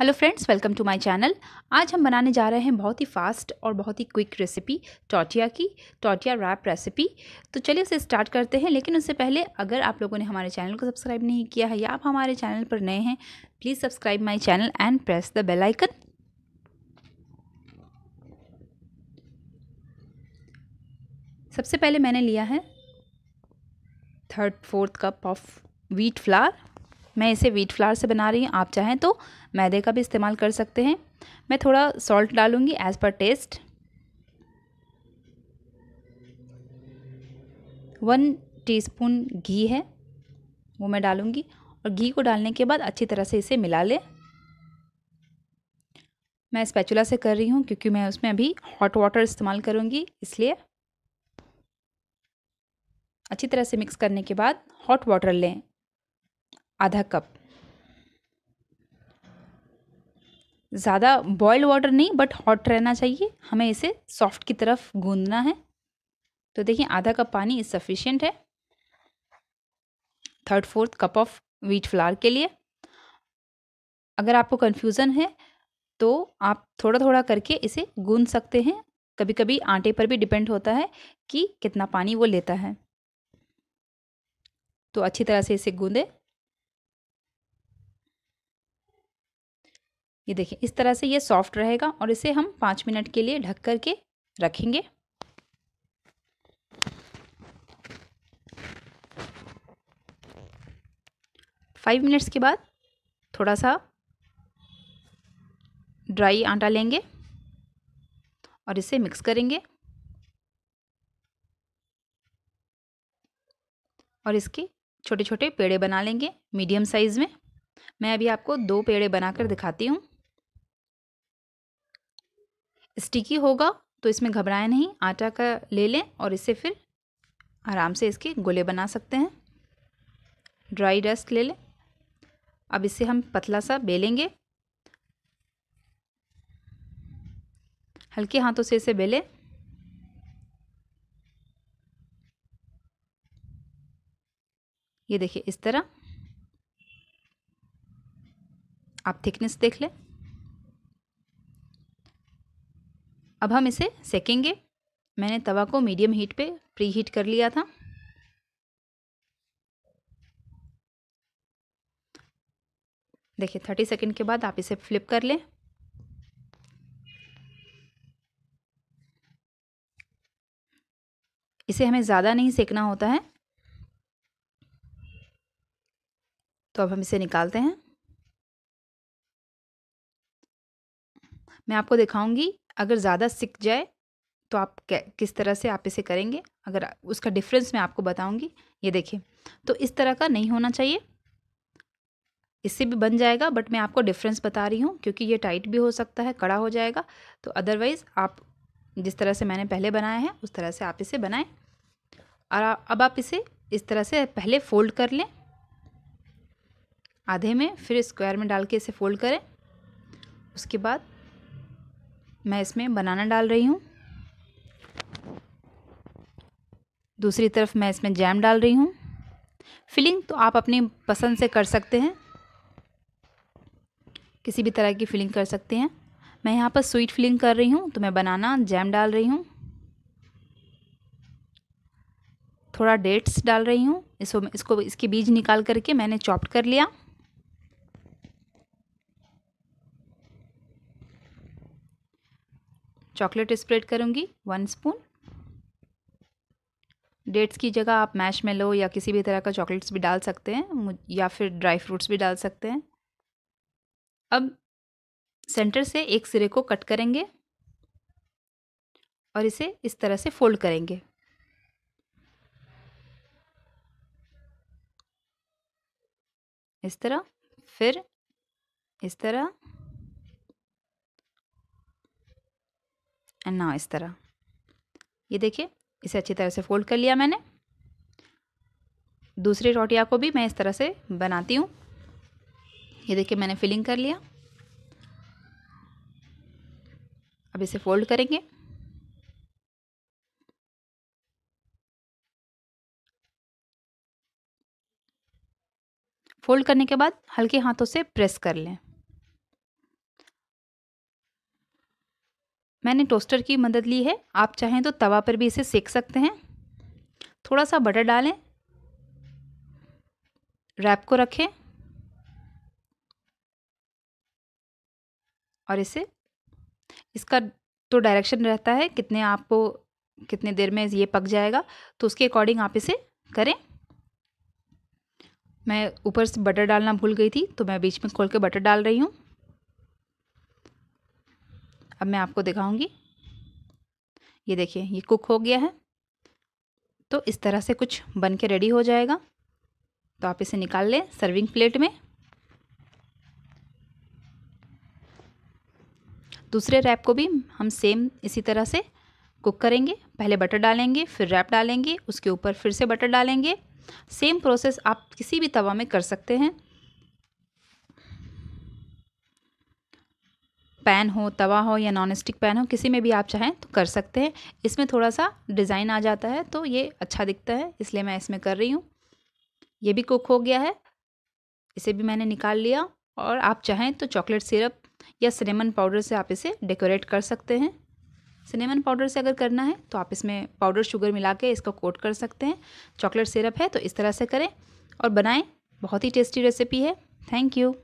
hello friends welcome to my channel आज हम बनाने जा रहे हैं बहुत ही फास्ट और बहुत ही क्विक रेसिपी टोटिया की टोटिया रैप रेसिपी तो चलिए उसे स्टार्ट करते हैं लेकिन उससे पहले अगर आप लोगों ने हमारे चैनल को सब्सक्राइब नहीं किया है या आप हमारे चैनल पर नए हैं please subscribe my channel and press the bell icon सबसे पहले मैंने लिया है third fourth cup of wheat flour मैं इसे वीट फ्लावर से बना रही हूँ आप चाहें तो मैदे का भी इस्तेमाल कर सकते हैं मैं थोड़ा सॉल्ट डालूँगी as per test one teaspoon घी है वो मैं डालूँगी और घी को डालने के बाद अच्छी तरह से इसे मिला लें मैं स्पैचुला से कर रही हूँ क्योंकि मैं उसमें अभी हॉट वाटर इस्तेमाल करूँगी इसलिए अच्छी तरह से मिक्स करने के बाद हॉट वाटर लें आधा कप ज़्यादा बॉयल वाटर नहीं बट हॉट रहना चाहिए हमें इसे सॉफ्ट की तरफ गूंदना है तो देखिए आधा कप पानी इज सफिशियंट है third fourth cup of wheat flour के लिए अगर आपको कन्फ्यूज़न है तो आप थोड़ा थोड़ा करके इसे गूंद सकते हैं कभी कभी आटे पर भी डिपेंड होता है कि कितना पानी वो लेता है तो अच्छी तरह से इसे गूंदे ये देखिए इस तरह से ये सॉफ्ट रहेगा और इसे हम पाँच मिनट के लिए ढक करके रखेंगे फाइव मिनट्स के बाद थोड़ा सा ड्राई आटा लेंगे और इसे मिक्स करेंगे और इसके छोटे छोटे पेड़े बना लेंगे मीडियम साइज़ में मैं अभी आपको दो पेड़े बनाकर दिखाती हूँ स्टिकी होगा तो इसमें घबराएं नहीं आटा का ले लें और इसे फिर आराम से इसके गोले बना सकते हैं ड्राई डस्ट ले लें अब इसे हम पतला सा बेलेंगे हल्के हाथों से इसे बेलें ये देखिए इस तरह आप थिकनेस देख लें अब हम इसे सेकेंगे मैंने तवा को मीडियम हीट पे प्री हीट कर लिया था देखिए थर्टी सेकेंड के बाद आप इसे फ्लिप कर लें इसे हमें ज़्यादा नहीं सेकना होता है तो अब हम इसे निकालते हैं मैं आपको दिखाऊंगी अगर ज़्यादा सिक जाए तो आप किस तरह से आप इसे करेंगे अगर उसका डिफरेंस मैं आपको बताऊँगी ये देखिए तो इस तरह का नहीं होना चाहिए इससे भी बन जाएगा बट मैं आपको डिफरेंस बता रही हूँ क्योंकि ये टाइट भी हो सकता है कड़ा हो जाएगा तो अदरवाइज़ आप जिस तरह से मैंने पहले बनाया है उस तरह से आप इसे बनाएं और अब आप इसे इस तरह से पहले फोल्ड कर लें आधे में फिर स्क्वायर में डाल के इसे फोल्ड करें उसके बाद मैं इसमें बनाना डाल रही हूँ दूसरी तरफ मैं इसमें जैम डाल रही हूँ फिलिंग तो आप अपनी पसंद से कर सकते हैं किसी भी तरह की फिलिंग कर सकते हैं मैं यहाँ पर स्वीट फिलिंग कर रही हूँ तो मैं बनाना जैम डाल रही हूँ थोड़ा डेट्स डाल रही हूँ इसको इसको इसके बीज निकाल करके मैंने चॉप्ट कर लिया चॉकलेट स्प्रेड करूँगी वन स्पून डेट्स की जगह आप मैश मेलो या किसी भी तरह का चॉकलेट्स भी डाल सकते हैं या फिर ड्राई फ्रूट्स भी डाल सकते हैं अब सेंटर से एक सिरे को कट करेंगे और इसे इस तरह से फोल्ड करेंगे इस तरह फिर इस तरह एंड नाउ इस तरह ये देखिए इसे अच्छी तरह से फोल्ड कर लिया मैंने दूसरी रोटिया को भी मैं इस तरह से बनाती हूँ ये देखिए मैंने फिलिंग कर लिया अब इसे फोल्ड करेंगे फोल्ड करने के बाद हल्के हाथों से प्रेस कर लें मैंने टोस्टर की मदद ली है आप चाहें तो तवा पर भी इसे सेक सकते हैं थोड़ा सा बटर डालें रैप को रखें और इसे इसका तो डायरेक्शन रहता है कितने आपको कितने देर में ये पक जाएगा तो उसके अकॉर्डिंग आप इसे करें मैं ऊपर से बटर डालना भूल गई थी तो मैं बीच में खोल के बटर डाल रही हूँ अब मैं आपको दिखाऊंगी ये देखिए ये कुक हो गया है तो इस तरह से कुछ बन के रेडी हो जाएगा तो आप इसे निकाल लें सर्विंग प्लेट में दूसरे रैप को भी हम सेम इसी तरह से कुक करेंगे पहले बटर डालेंगे फिर रैप डालेंगे उसके ऊपर फिर से बटर डालेंगे सेम प्रोसेस आप किसी भी तवा में कर सकते हैं पैन हो तवा हो या नॉन स्टिक पैन हो किसी में भी आप चाहें तो कर सकते हैं इसमें थोड़ा सा डिज़ाइन आ जाता है तो ये अच्छा दिखता है इसलिए मैं इसमें कर रही हूँ ये भी कुक हो गया है इसे भी मैंने निकाल लिया और आप चाहें तो चॉकलेट सिरप या सिनेमन पाउडर से आप इसे डेकोरेट कर सकते हैं सिनेमन पाउडर से अगर करना है तो आप इसमें पाउडर शुगर मिला के इसका कोट कर सकते हैं चॉकलेट सिरप है तो इस तरह से करें और बनाएं बहुत ही टेस्टी रेसिपी है थैंक यू